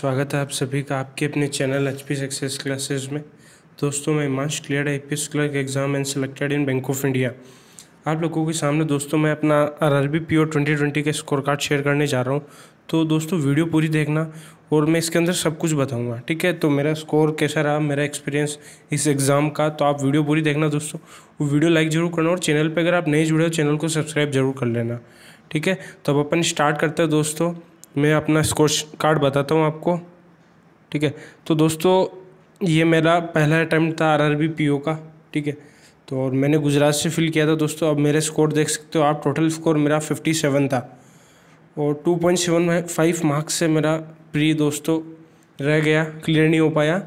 स्वागत है आप सभी का आपके अपने channel H P success classes में दोस्तों मैं Himansh clear I P S clerk exam and selected in Bank of India आप लोगों के सामने दोस्तों मैं अपना R R B P O twenty twenty का स्कोर कार्ड शेयर करने जा रहा हूँ तो दोस्तों वीडियो पूरी देखना और मैं इसके अंदर सब कुछ बताऊँगा ठीक है तो मेरा स्कोर कैसा रहा मेरा एक्सपीरियंस इस एग्ज़ाम का तो आप वीडियो पूरी देखना दोस्तों वो वीडियो लाइक ज़रूर करना और चैनल पर अगर आप नए जुड़े हो चैनल को सब्सक्राइब जरूर कर लेना ठीक है तो अब अपन स्टार्ट करते हैं दोस्तों मैं अपना स्कोर कार्ड बताता हूँ आपको ठीक है तो दोस्तों ये मेरा पहला अटैम्प्ट था R R B P O का ठीक है तो और मैंने गुजरात से फिल किया था दोस्तों अब मेरे स्कोर देख सकते हो आप टोटल स्कोर मेरा फिफ्टी सेवन था और two point seven five marks से मेरा प्री दोस्तों रह गया क्लियर नहीं हो पाया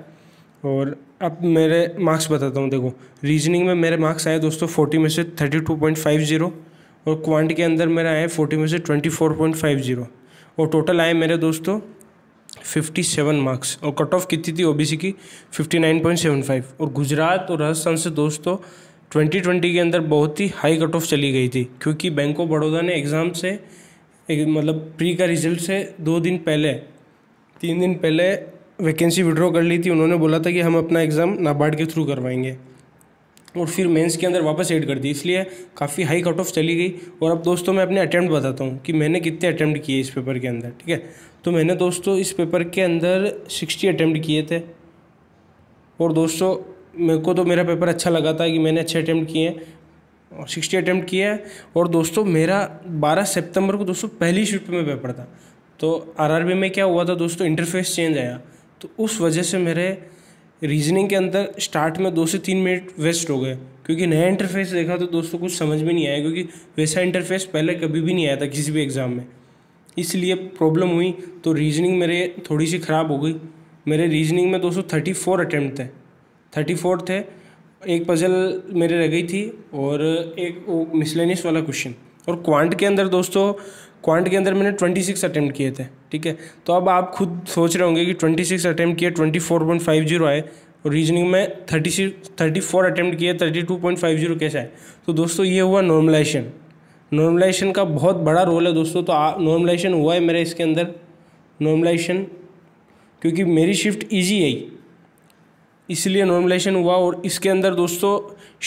और अब मेरे मार्क्स बताता हूँ देखो रीजनिंग में मेरे मार्क्स आए दोस्तों फोर्टी में से thirty two point five zero और क्वांट के अंदर मेरा आए फोर्टी में से twenty four point five zero और टोटल आए मेरे दोस्तों 57 मार्क्स और कट ऑफ कितनी थी ओबीसी की 59.75 और गुजरात और राजस्थान से दोस्तों 2020 के अंदर बहुत ही हाई कट ऑफ चली गई थी क्योंकि बैंक ऑफ बड़ौदा ने एग्ज़ाम से एक मतलब प्री का रिजल्ट से दो दिन पहले तीन दिन पहले वैकेंसी विड्रॉ कर ली थी उन्होंने बोला था कि हम अपना एग्ज़ाम नाबार्ड के थ्रू करवाएंगे और फिर मेंस के अंदर वापस ऐड कर दी इसलिए काफ़ी हाई कट ऑफ चली गई और अब दोस्तों मैं अपने अटैम्प्ट बताता हूँ कि मैंने कितने अटैम्प्ट किए इस पेपर के अंदर ठीक है तो मैंने दोस्तों इस पेपर के अंदर सिक्सटी अटैम्प्ट किए थे और दोस्तों मेरे को तो मेरा पेपर अच्छा लगा था कि मैंने अच्छे अटैम्प्ट किए हैं और सिक्सटी अटैम्प्ट किए और दोस्तों मेरा बारह सेप्टेम्बर को दोस्तों पहली शिफ्ट में पेपर था तो आर में क्या हुआ था दोस्तों इंटरफेस चेंज आया तो उस वजह से मेरे रीजनिंग के अंदर स्टार्ट में दो से तीन मिनट वेस्ट हो गए क्योंकि नया इंटरफेस देखा तो दोस्तों कुछ समझ में नहीं आया क्योंकि वैसा इंटरफेस पहले कभी भी नहीं आया था किसी भी एग्ज़ाम में इसलिए प्रॉब्लम हुई तो रीजनिंग मेरे थोड़ी सी ख़राब हो गई मेरे रीजनिंग में दोस्तों थर्टी फोर अटैम्प्ट थे थर्टी फोर थे एक पजल मेरे रह गई थी और एक मिसलेनियस वाला क्वेश्चन और क्वांट के अंदर दोस्तों क्वांट के अंदर मैंने ट्वेंटी सिक्स अटैम्प्ट किए थे ठीक है तो अब आप खुद सोच रहे होंगे कि ट्वेंटी सिक्स अटैम्प्ट किए twenty four point five zero आए और रीजनिंग में thirty six thirty four attempt किए thirty two point five zero कैसे आए तो दोस्तों ये हुआ नॉर्मलाइजेशन नॉर्मलाइजेशन का बहुत बड़ा रोल है दोस्तों तो नॉर्मलाइजेशन हुआ है मेरे इसके अंदर नॉर्मलाइजेशन क्योंकि मेरी शिफ्ट ईजी है इसलिए नॉर्मलाइजेशन हुआ और इसके अंदर दोस्तों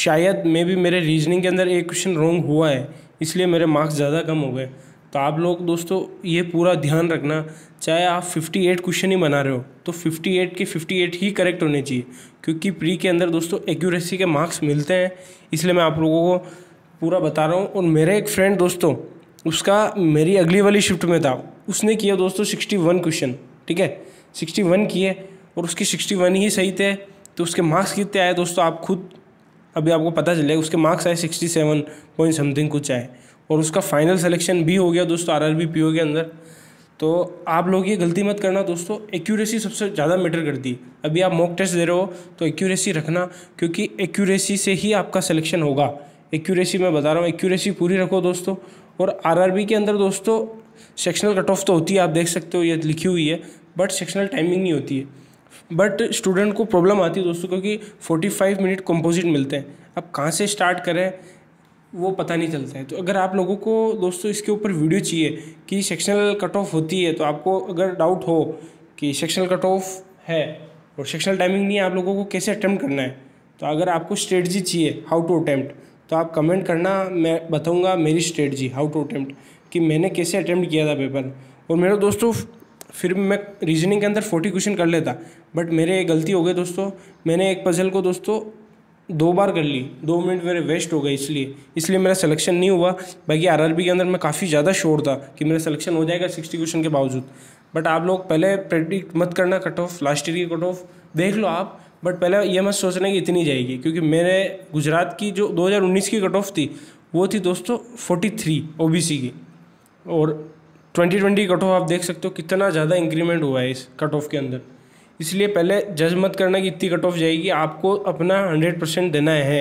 शायद मे भी मेरे रीजनिंग के अंदर एक क्वेश्चन रॉन्ग हुआ है इसलिए मेरे मार्क्स ज़्यादा कम हो गए तो आप लोग दोस्तों ये पूरा ध्यान रखना चाहे आप 58 क्वेश्चन ही बना रहे हो तो 58 के 58 ही करेक्ट होने चाहिए क्योंकि प्री के अंदर दोस्तों एक्यूरेसी के मार्क्स मिलते हैं इसलिए मैं आप लोगों को पूरा बता रहा हूँ और मेरे एक फ्रेंड दोस्तों उसका मेरी अगली वाली शिफ्ट में था उसने किया दोस्तों सिक्सटी वन क्वेश्चन ठीक है सिक्सटी वन किए और उसके सिक्सटी वन ही सही थे तो उसके मार्क्स कितने आए दोस्तों आप खुद अभी आपको पता चलेगा उसके मार्क्स आए सिक्सटी सेवन पॉइंट समथिंग कुछ आए और उसका फाइनल सिलेक्शन भी हो गया दोस्तों R R B P O के अंदर तो आप लोग ये गलती मत करना दोस्तों एक्यूरेसी सबसे ज़्यादा मैटर करती है अभी आप मॉक टेस्ट दे रहे हो तो एक्यूरेसी रखना क्योंकि एक्यूरेसी से ही आपका सिलेक्शन होगा एक्यूरेसी मैं बता रहा हूँ एक्यूरेसी पूरी रखो दोस्तों और आरआरबी के अंदर दोस्तों सेक्शनल कट ऑफ तो होती है आप देख सकते हो ये लिखी हुई है बट सेक्शनल टाइमिंग नहीं होती है बट स्टूडेंट को प्रॉब्लम आती है दोस्तों क्योंकि फोर्टी फाइव मिनट कंपोजिट मिलते हैं अब कहाँ से स्टार्ट करें वो पता नहीं चलता है तो अगर आप लोगों को दोस्तों इसके ऊपर वीडियो चाहिए कि सेक्शनल कट ऑफ होती है तो आपको अगर डाउट हो कि सेक्शनल कट ऑफ है और सेक्शनल टाइमिंग नहीं है आप लोगों को कैसे अटैम्प्ट करना है तो अगर आपको स्ट्रेटजी चाहिए हाउ टू अटैम्प्ट तो आप कमेंट करना मैं बताऊँगा मेरी स्ट्रेटजी हाउ टू अटैम्प्ट कि मैंने कैसे अटैम्प्ट किया था पेपर और मेरा दोस्तों फिर भी मैं रीजनिंग के अंदर फोर्टी क्वेश्चन कर लेता बट मेरे गलती हो गई दोस्तों मैंने एक पजल को दोस्तों दो बार कर ली दो मिनट मेरे वेस्ट हो गए इसलिए इसलिए मेरा सिलेक्शन नहीं हुआ बाकी आरआरबी के अंदर मैं काफ़ी ज़्यादा शोर था कि मेरा सिलेक्शन हो जाएगा सिक्सटी क्वेश्चन के बावजूद बट आप लोग पहले प्रेडिक्ट मत करना कट ऑफ लास्ट ईयर की कट ऑफ देख लो आप बट पहले ये मत सोचना कि इतनी जाएगी क्योंकि मेरे गुजरात की जो 2019 की कट ऑफ थी वो थी दोस्तों 43 ओबीसी की और ट्वेंटी ट्वेंटी कट ऑफ आप देख सकते हो कितना ज़्यादा इंक्रीमेंट हुआ है इस कट ऑफ के अंदर इसलिए पहले जज मत करना कि इतनी कट ऑफ जाएगी आपको अपना हंड्रेड परसेंट देना है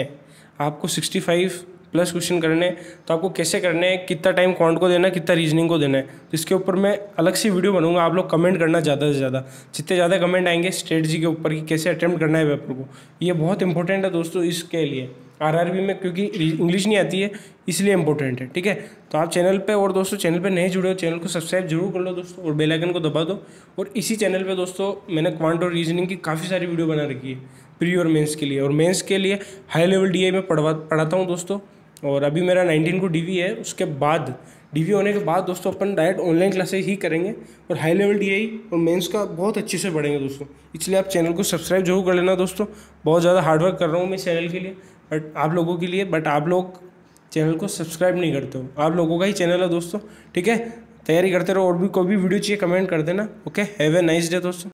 आपको सिक्सटी फाइव प्लस क्वेश्चन करने तो आपको कैसे करने हैं कितना टाइम कॉन्ट को देना है कितना रीजनिंग को देना है तो इसके ऊपर मैं अलग से वीडियो बनूंगा आप लोग कमेंट करना ज़्यादा से ज़्यादा जितने ज़्यादा कमेंट आएंगे स्ट्रेटजी के ऊपर कि कैसे अटैम्प्ट करना है पेपर को ये बहुत इंपॉर्टेंट है दोस्तों इसके लिए आरआरबी में क्योंकि इंग्लिश नहीं आती है इसलिए इंपॉर्टेंट है ठीक है तो आप चैनल पे और दोस्तों चैनल पे नए जुड़े हो चैनल को सब्सक्राइब जरूर कर लो दोस्तों और बेल आइकन को दबा दो और इसी चैनल पे दोस्तों मैंने क्वांट और रीजनिंग की काफ़ी सारी वीडियो बना रखी है प्री और मेंस के लिए और मेन्स के लिए हाई लेवल डी में पढ़वा पढ़ाता हूँ दोस्तों और अभी मेरा नाइनटीन को डी है उसके बाद डी होने के बाद दोस्तों अपन डायरेक्ट ऑनलाइन क्लासेस ही करेंगे और हाई लेवल डी और मेंस का बहुत अच्छे से बढ़ेंगे दोस्तों इसलिए आप चैनल को सब्सक्राइब जरूर कर लेना दोस्तों बहुत ज़्यादा हार्डवर्क कर रहा हूँ मैं चैनल के लिए बट आप लोगों के लिए बट आप लोग चैनल को सब्सक्राइब नहीं करते हो आप लोगों का ही चैनल है दोस्तों ठीक है तैयारी करते रहो और भी कोई भी वीडियो चाहिए कमेंट कर देना okay have a nice day दोस्तों